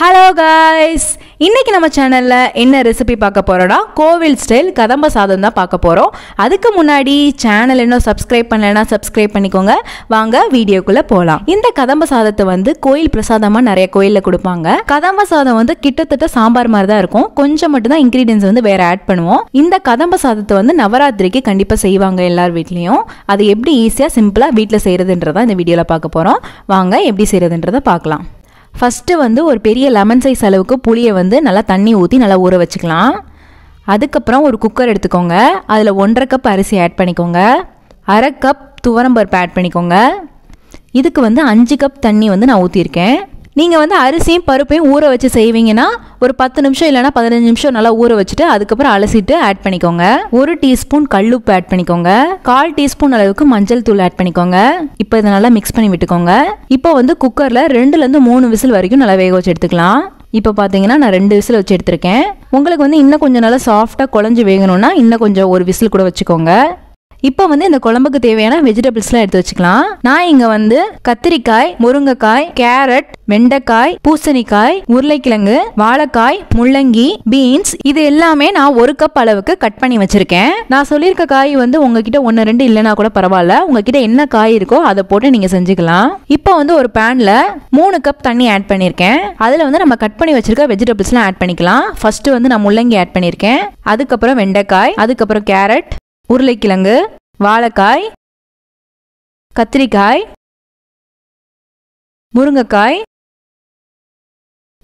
hello guys இன்றைக்கி நம்ம சேனலில் என்ன ரெசிபி பார்க்க போகிறோன்னா கோவில் ஸ்டைல் கதம்ப சாதம் தான் பார்க்க போகிறோம் அதுக்கு முன்னாடி சேனல் இன்னும் சப்ஸ்கிரைப் பண்ணலைன்னா சப்ஸ்கிரைப் பண்ணிக்கோங்க வாங்க வீடியோக்குள்ளே போகலாம் இந்த கதம்ப சாதத்தை வந்து கோயில் பிரசாதமாக நிறைய கோயிலில் கொடுப்பாங்க கதம்ப சாதம் வந்து கிட்டத்தட்ட சாம்பார் மாதிரி தான் இருக்கும் கொஞ்சம் மட்டும்தான் இன்க்ரீடியன்ஸ் வந்து வேறு ஆட் பண்ணுவோம் இந்த கதம்ப சாதத்தை வந்து நவராத்திரிக்கு கண்டிப்பாக செய்வாங்க எல்லார் வீட்லேயும் அது எப்படி ஈஸியாக சிம்பிளாக வீட்டில் செய்கிறதுன்றதான் இந்த வீடியோவில் பார்க்க போகிறோம் வாங்க எப்படி செய்கிறதுன்றதை பார்க்கலாம் ஃபஸ்ட்டு வந்து ஒரு பெரிய லெமன் சைஸ் அளவுக்கு புளியை வந்து நல்லா தண்ணி ஊற்றி நல்லா ஊற வச்சுக்கலாம் அதுக்கப்புறம் ஒரு குக்கர் எடுத்துக்கோங்க அதில் ஒன்றரை கப் அரிசி ஆட் பண்ணிக்கோங்க அரை கப் துவரம்பருப்பு ஆட் பண்ணிக்கோங்க இதுக்கு வந்து அஞ்சு கப் தண்ணி வந்து நான் ஊற்றியிருக்கேன் நீங்கள் வந்து அரிசியும் பருப்பையும் ஊற வச்சு செய்வீங்கன்னா ஒரு பத்து நிமிஷம் இல்லைனா பதினஞ்சு நிமிஷம் நல்லா ஊற வச்சுட்டு அதுக்கப்புறம் அலசிட்டு ஆட் பண்ணிக்கோங்க ஒரு டீஸ்பூன் கல்லுப்பு ஆட் பண்ணிக்கோங்க கால் டீஸ்பூன் அளவுக்கு மஞ்சள் தூள் ஆட் பண்ணிக்கோங்க இப்போ இதை நல்லா மிக்ஸ் பண்ணி விட்டுக்கோங்க இப்போ வந்து குக்கரில் ரெண்டுலேருந்து மூணு விசில் வரைக்கும் நல்லா வேக வச்சு எடுத்துக்கலாம் இப்போ பார்த்தீங்கன்னா நான் ரெண்டு விசில் வச்சு எடுத்திருக்கேன் உங்களுக்கு வந்து இன்னும் கொஞ்சம் நல்லா சாஃப்டாக குழஞ்சி வேகணும்னா இன்னும் கொஞ்சம் ஒரு விசில் கூட வச்சுக்கோங்க இப்போ வந்து இந்த குழம்புக்கு தேவையான வெஜிடபிள்ஸ்லாம் எடுத்து வச்சுக்கலாம் நான் இங்கே வந்து கத்திரிக்காய் முருங்கைக்காய் கேரட் வெண்டைக்காய் பூசணிக்காய் உருளைக்கிழங்கு வாழைக்காய் முள்ளங்கி பீன்ஸ் இது எல்லாமே நான் ஒரு கப் அளவுக்கு கட் பண்ணி வச்சிருக்கேன் நான் சொல்லியிருக்க காய் வந்து உங்ககிட்ட ஒன்று ரெண்டு இல்லைனா கூட பரவாயில்ல உங்ககிட்ட என்ன காய் இருக்கோ அதை போட்டு நீங்கள் செஞ்சுக்கலாம் இப்போ வந்து ஒரு பேனில் மூணு கப் தண்ணி ஆட் பண்ணியிருக்கேன் அதில் வந்து நம்ம கட் பண்ணி வச்சிருக்க வெஜிடபிள்ஸ்லாம் ஆட் பண்ணிக்கலாம் ஃபர்ஸ்ட் வந்து நான் முள்ளங்கி ஆட் பண்ணியிருக்கேன் அதுக்கப்புறம் வெண்டைக்காய் அதுக்கப்புறம் கேரட் உருளைக்கிழங்கு வாழைக்காய் கத்திரிக்காய் முருங்கைக்காய்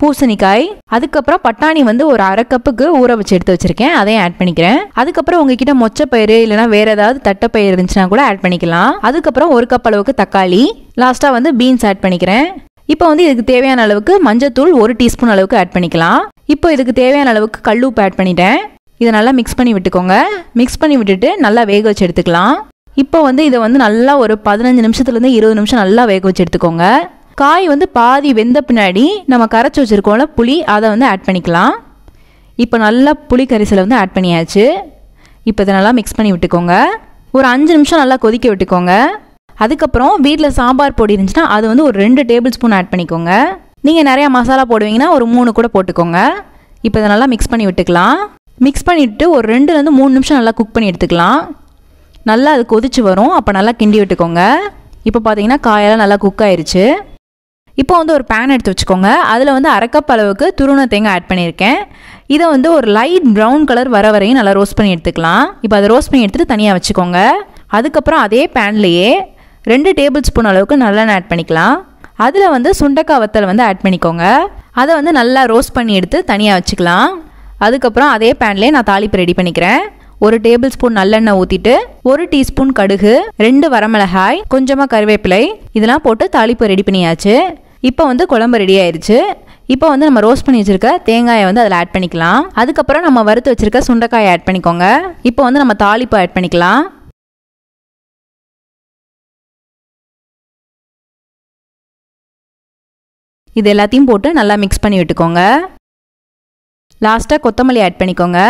பூசணிக்காய் அதுக்கப்புறம் பட்டாணி வந்து ஒரு அரை கப்புக்கு ஊற வச்சு எடுத்து வச்சிருக்கேன் அதையும் ஆட் பண்ணிக்கிறேன் அதுக்கப்புறம் உங்ககிட்ட மொச்சப்பயிறு இல்லைனா வேற ஏதாவது தட்டைப்பயிறு இருந்துச்சுன்னா கூட ஆட் பண்ணிக்கலாம் அதுக்கப்புறம் ஒரு கப் அளவுக்கு தக்காளி லாஸ்ட்டாக வந்து பீன்ஸ் ஆட் பண்ணிக்கிறேன் இப்போ வந்து இதுக்கு தேவையான அளவுக்கு மஞ்சத்தூள் ஒரு டீஸ்பூன் அளவுக்கு ஆட் பண்ணிக்கலாம் இப்போ இதுக்கு தேவையான அளவுக்கு கல்லுப்பு ஆட் பண்ணிட்டேன் இதை நல்லா மிக்ஸ் பண்ணி விட்டுக்கோங்க மிக்ஸ் பண்ணி விட்டுட்டு நல்லா வேக வச்சு எடுத்துக்கலாம் இப்போ வந்து இதை வந்து நல்லா ஒரு பதினஞ்சு நிமிஷத்துலேருந்து இருபது நிமிஷம் நல்லா வேக வச்சு எடுத்துக்கோங்க காய் வந்து பாதி வெந்த பின்னாடி நம்ம கரைச்சி வச்சுருக்கோம்ல புளி அதை வந்து ஆட் பண்ணிக்கலாம் இப்போ நல்லா புளி கரிசலை வந்து ஆட் பண்ணியாச்சு இப்போ இதை நல்லா மிக்ஸ் பண்ணி விட்டுக்கோங்க ஒரு அஞ்சு நிமிஷம் நல்லா கொதிக்க விட்டுக்கோங்க அதுக்கப்புறம் வீட்டில் சாம்பார் பொடி இருந்துச்சுன்னா அது வந்து ஒரு ரெண்டு டேபிள் ஸ்பூன் ஆட் பண்ணிக்கோங்க நீங்கள் நிறையா மசாலா போடுவீங்கன்னா ஒரு மூணு கூட போட்டுக்கோங்க இப்போ இதை நல்லா மிக்ஸ் பண்ணி விட்டுக்கலாம் மிக்ஸ் பண்ணிவிட்டு ஒரு ரெண்டுலேருந்து மூணு நிமிஷம் நல்லா குக் பண்ணி எடுத்துக்கலாம் நல்லா அது கொதிச்சு வரும் அப்போ நல்லா கிண்டி விட்டுக்கோங்க இப்போ பார்த்தீங்கன்னா காயெல்லாம் நல்லா குக் ஆயிடுச்சு இப்போ வந்து ஒரு பேன் எடுத்து வச்சுக்கோங்க அதில் வந்து அரைக்கப் அளவுக்கு துருண தேங்காய் ஆட் பண்ணியிருக்கேன் இதை வந்து ஒரு லைட் ப்ரௌன் கலர் வர வரையும் நல்லா ரோஸ்ட் பண்ணி எடுத்துக்கலாம் இப்போ அதை ரோஸ்ட் பண்ணி எடுத்துகிட்டு தனியாக வச்சுக்கோங்க அதுக்கப்புறம் அதே பேன்லேயே ரெண்டு டேபிள் ஸ்பூன் அளவுக்கு நல்லெண்ணெய் ஆட் பண்ணிக்கலாம் அதில் வந்து சுண்டக்காய் வத்தல் வந்து ஆட் பண்ணிக்கோங்க அதை வந்து நல்லா ரோஸ்ட் பண்ணி எடுத்து தனியாக வச்சுக்கலாம் அதுக்கப்புறம் அதே பேன்லேயே நான் தாளிப்பு ரெடி பண்ணிக்கிறேன் ஒரு டேபிள் ஸ்பூன் நல்லெண்ணெய் ஊற்றிட்டு ஒரு டீஸ்பூன் கடுகு ரெண்டு வரமிளகாய் கொஞ்சமாக கருவேப்பிலை இதெல்லாம் போட்டு தாளிப்பு ரெடி பண்ணியாச்சு இப்போ வந்து குழம்பு ரெடி ஆயிடுச்சு இப்போ வந்து நம்ம ரோஸ்ட் பண்ணி வச்சிருக்க தேங்காயை வந்து அதில் ஆட் பண்ணிக்கலாம் அதுக்கப்புறம் நம்ம வறுத்து வச்சிருக்க சுண்டைக்காயை ஆட் பண்ணிக்கோங்க இப்போ வந்து நம்ம தாளிப்பு ஆட் பண்ணிக்கலாம் இது எல்லாத்தையும் போட்டு நல்லா மிக்ஸ் பண்ணி விட்டுக்கோங்க லாஸ்ட்டாக கொத்தமல்லி ஆட் பண்ணிக்கோங்க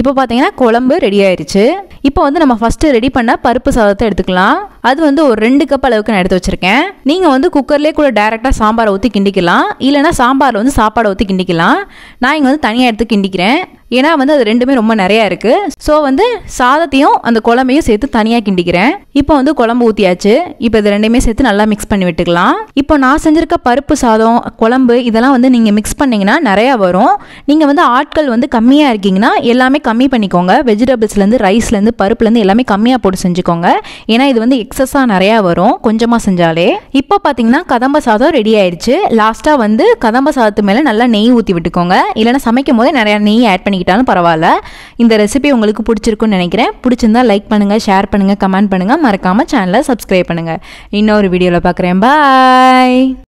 இப்போ பார்த்தீங்கன்னா குழம்பு ரெடி ஆயிடுச்சு இப்போ வந்து நம்ம ஃபஸ்ட்டு ரெடி பண்ண பருப்பு சாதத்தை எடுத்துக்கலாம் அது வந்து ஒரு ரெண்டு கப் அளவுக்கு நான் எடுத்து வச்சுருக்கேன் நீங்கள் வந்து குக்கர்லேயே கூட டேரெக்டாக சாம்பாரை ஊற்றி கிண்டிக்கலாம் இல்லைனா சாம்பாரில் வந்து சாப்பாடை ஊற்றி கிண்டிக்கலாம் நான் இங்கே வந்து தனியாக எடுத்து கிண்டிக்கிறேன் ஏன்னா வந்து அது ரெண்டுமே ரொம்ப நிறையா இருக்குது ஸோ வந்து சாதத்தையும் அந்த குழம்பையும் சேர்த்து தனியாக கிண்டிக்கிறேன் இப்போ வந்து குழம்பு ஊற்றியாச்சு இப்போ இது ரெண்டுமே சேர்த்து நல்லா மிக்ஸ் பண்ணி விட்டுக்கலாம் இப்போ நான் செஞ்சுருக்க பருப்பு சாதம் குழம்பு இதெல்லாம் வந்து நீங்கள் மிக்ஸ் பண்ணிங்கன்னா நிறையா வரும் நீங்கள் வந்து ஆட்கள் வந்து கம்மியாக இருக்கீங்கன்னா எல்லாமே கம்மி பண்ணிக்கோங்க வெஜிடபிள்ஸ்லேருந்து ரைஸ்லேருந்து பருப்புலேருந்து எல்லாமே கம்மியாக போட்டு செஞ்சுக்கோங்க ஏன்னா இது வந்து எக்ஸஸாக நிறையா வரும் கொஞ்சமாக செஞ்சாலே இப்போ பார்த்தீங்கன்னா கதம்ப சாதம் ரெடி ஆயிடுச்சு லாஸ்ட்டாக வந்து கதம்ப சாதத்து மேலே நல்லா நெய் ஊற்றி விட்டுக்கோங்க இல்லைனா சமைக்கும் போதே நிறையா நெய் ஆட் பண்ணிக்கிட்டாலும் பரவாயில்ல இந்த ரெசிபி உங்களுக்கு பிடிச்சிருக்குன்னு நினைக்கிறேன் பிடிச்சிருந்தா லைக் பண்ணுங்கள் ஷேர் பண்ணுங்கள் கமெண்ட் பண்ணுங்கள் மறக்காமல் சேனலை சப்ஸ்கிரைப் பண்ணுங்கள் இன்னொரு வீடியோவில் பார்க்குறேன் பாய்